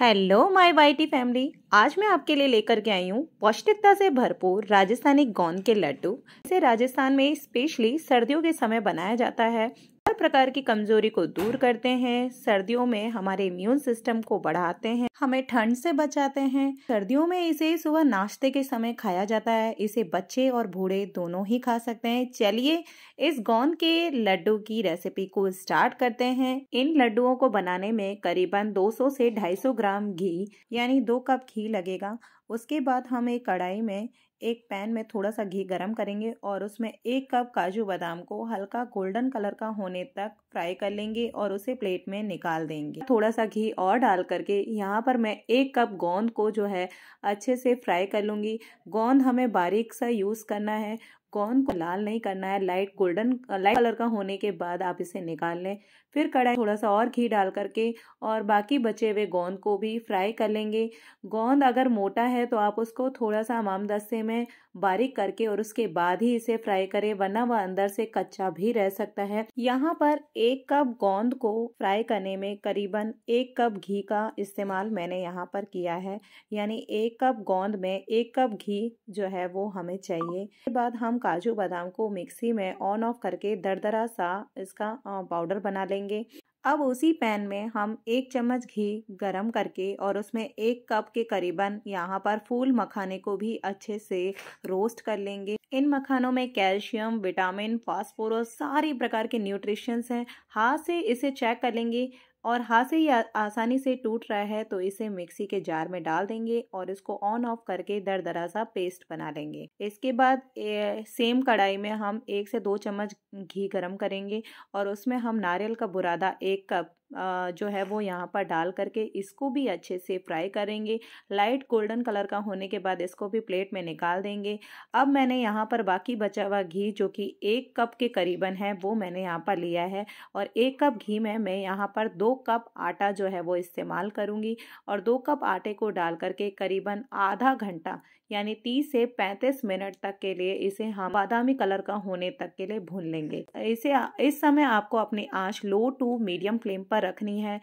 hello my YT family आज मैं आपके लिए लेकर के आई हूँ पौष्टिकता से भरपूर राजस्थानी गोंद के लड्डू इसे राजस्थान में स्पेशली सर्दियों के समय बनाया जाता है हर प्रकार की कमजोरी को दूर करते हैं सर्दियों में हमारे इम्यून सिस्टम को बढ़ाते हैं हमें ठंड से बचाते हैं सर्दियों में इसे सुबह नाश्ते के समय खाया जाता है इसे बच्चे और बूढ़े दोनों ही खा सकते हैं चलिए इस गोंद के लड्डू की रेसिपी को स्टार्ट करते हैं इन लड्डुओं को बनाने में करीबन 200 से 250 ग्राम घी यानी दो कप घी लगेगा उसके बाद हम एक कढ़ाई में एक पैन में थोड़ा सा घी गरम करेंगे और उसमें एक कप काजू बादाम को हल्का गोल्डन कलर का होने तक फ्राई कर लेंगे और उसे प्लेट में निकाल देंगे थोड़ा सा घी और डाल करके यहाँ पर मैं एक कप गोंद को जो है अच्छे से फ्राई कर लूँगी गोंद हमें बारीक सा यूज़ करना है कौन को लाल नहीं करना है लाइट गोल्डन लाइट कलर का होने के बाद आप इसे निकाल लें फिर कढ़ाई थोड़ा सा और घी डाल करके और बाकी बचे हुए गोंद को भी फ्राई कर लेंगे गोंद अगर मोटा है तो आप उसको थोड़ा सा दस्ते में बारीक करके और उसके बाद ही इसे फ्राई करें वरना वह अंदर से कच्चा भी रह सकता है यहाँ पर एक कप गोंद को फ्राई करने में करीबन एक कप घी का इस्तेमाल मैंने यहाँ पर किया है यानी एक कप गोंद में एक कप घी जो है वो हमें चाहिए उसके बाद हम काजू बादाम को मिक्सी में ऑन ऑफ करके दरदरा सा इसका पाउडर बना लेंगे अब उसी पैन में हम एक चम्मच घी गरम करके और उसमें एक कप के करीबन यहाँ पर फूल मखाने को भी अच्छे से रोस्ट कर लेंगे इन मखानों में कैल्शियम विटामिन फास्फोरस सारी प्रकार के न्यूट्रिशंस हैं हाथ से इसे चेक कर लेंगे और हाथ से ही आसानी से टूट रहा है तो इसे मिक्सी के जार में डाल देंगे और इसको ऑन ऑफ करके दर दरा सा पेस्ट बना लेंगे इसके बाद ए, सेम कढ़ाई में हम एक से दो चम्मच घी गरम करेंगे और उसमें हम नारियल का बुरादा एक कप जो है वो यहाँ पर डाल करके इसको भी अच्छे से फ्राई करेंगे लाइट गोल्डन कलर का होने के बाद इसको भी प्लेट में निकाल देंगे अब मैंने यहाँ पर बाकी बचा हुआ घी जो कि एक कप के करीबन है वो मैंने यहाँ पर लिया है और एक कप घी में मैं यहाँ पर दो कप आटा जो है वो इस्तेमाल करूँगी और दो कप आटे को डाल करके करीबन आधा घंटा यानी तीस से पैंतीस मिनट तक के लिए इसे हम बादामी कलर का होने तक के लिए भून लेंगे इसे इस समय आपको अपनी आँच लो टू मीडियम फ्लेम पर पर रखनी है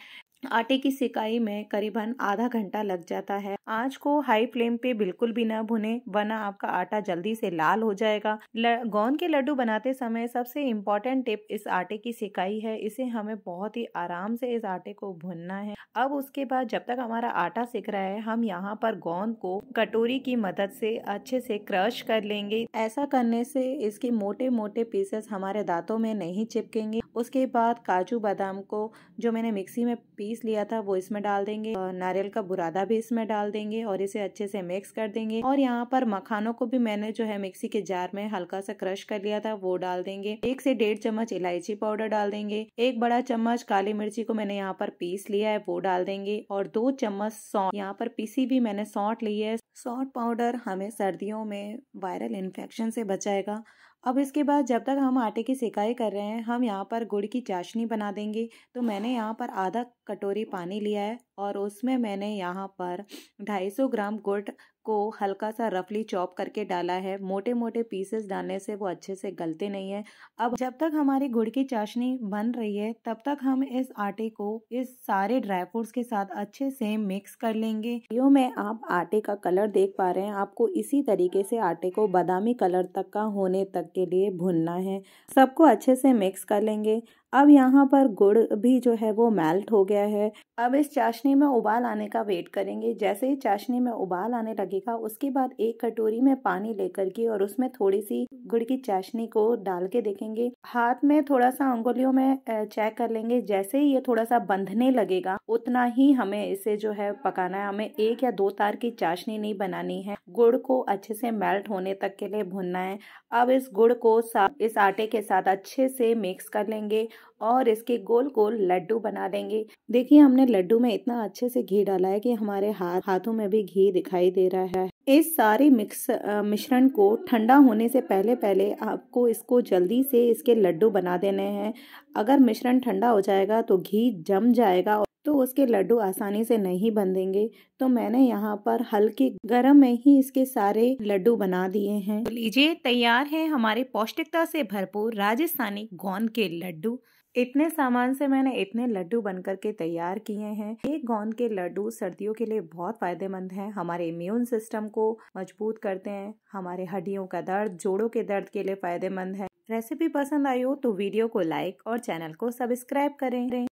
आटे की सिकाई में करीबन आधा घंटा लग जाता है आंच को हाई फ्लेम पे बिल्कुल भी ना भुने वरना आपका आटा जल्दी से लाल हो जाएगा गौन के लड्डू बनाते समय सबसे इम्पोर्टेंट टिप इस आटे की सिकाई है इसे हमें बहुत ही आराम से इस आटे को भुनना है अब उसके बाद जब तक हमारा आटा सिक रहा है हम यहाँ पर गोंद को कटोरी की मदद से अच्छे से क्रश कर लेंगे ऐसा करने से इसके मोटे मोटे पीसेस हमारे दांतों में नहीं चिपकेंगे उसके बाद काजू बादाम को जो मैंने मिक्सी में पीस पीस लिया था वो इसमें डाल देंगे नारियल का बुरादा भी इसमें डाल देंगे और इसे अच्छे से मिक्स कर देंगे और यहाँ पर मखानों को भी मैंने जो है मिक्सी के जार में हल्का सा क्रश कर लिया था वो डाल देंगे एक से डेढ़ चम्मच इलायची पाउडर डाल देंगे एक बड़ा चम्मच काली मिर्ची को मैंने यहाँ पर पीस लिया है वो डाल देंगे और दो चम्मच सौ यहाँ पर पीसी भी मैंने सौट ली है सॉल्ट पाउडर हमें सर्दियों में वायरल इन्फेक्शन से बचाएगा अब इसके बाद जब तक हम आटे की सिकाई कर रहे हैं हम यहाँ पर गुड़ की चाशनी बना देंगे तो मैंने यहाँ पर आधा कटोरी पानी लिया है और उसमें मैंने यहाँ पर 250 ग्राम गुड़ को हल्का सा रफली चॉप करके डाला है मोटे मोटे पीसेस डालने से वो अच्छे से गलते नहीं है अब जब तक हमारी गुड़ की चाशनी बन रही है तब तक हम इस आटे को इस सारे ड्राई फ्रूट्स के साथ अच्छे से मिक्स कर लेंगे यो में आप आटे का कलर देख पा रहे हैं आपको इसी तरीके से आटे को बादामी कलर तक का होने तक के लिए भुनना है सबको अच्छे से मिक्स कर लेंगे अब यहाँ पर गुड़ भी जो है वो मेल्ट हो गया है अब इस चाशनी में उबाल आने का वेट करेंगे जैसे ही चाशनी में उबाल आने लगे लगेगा उसके बाद एक कटोरी में पानी लेकर के और उसमें थोड़ी सी गुड़ की चाशनी को डाल के देखेंगे हाथ में थोड़ा सा उंगलियों में चेक कर लेंगे जैसे ही ये थोड़ा सा बंधने लगेगा उतना ही हमें इसे जो है पकाना है हमें एक या दो तार की चाशनी नहीं बनानी है गुड़ को अच्छे से मेल्ट होने तक के लिए भुनना है अब इस गुड़ को इस आटे के साथ अच्छे से मिक्स कर लेंगे और इसके गोल गोल लड्डू बना देंगे देखिए हमने लड्डू में इतना अच्छे से घी डाला है कि हमारे हाथ हाथों में भी घी दिखाई दे रहा है है इस सारे मिक्स मिश्रण को ठंडा होने से पहले पहले आपको इसको जल्दी से इसके लड्डू बना देने हैं अगर मिश्रण ठंडा हो जाएगा तो घी जम जाएगा तो उसके लड्डू आसानी से नहीं देंगे तो मैंने यहाँ पर हल्के गर्म में ही इसके सारे लड्डू बना दिए हैं तो लीजिए तैयार है हमारे पौष्टिकता से भरपूर राजस्थानी गोंद के लड्डू इतने सामान से मैंने इतने लड्डू बनकर के तैयार किए हैं एक गोंद के लड्डू सर्दियों के लिए बहुत फायदेमंद हैं हमारे इम्यून सिस्टम को मजबूत करते हैं हमारे हड्डियों का दर्द जोड़ों के दर्द के लिए फायदेमंद है रेसिपी पसंद आई हो तो वीडियो को लाइक और चैनल को सब्सक्राइब करें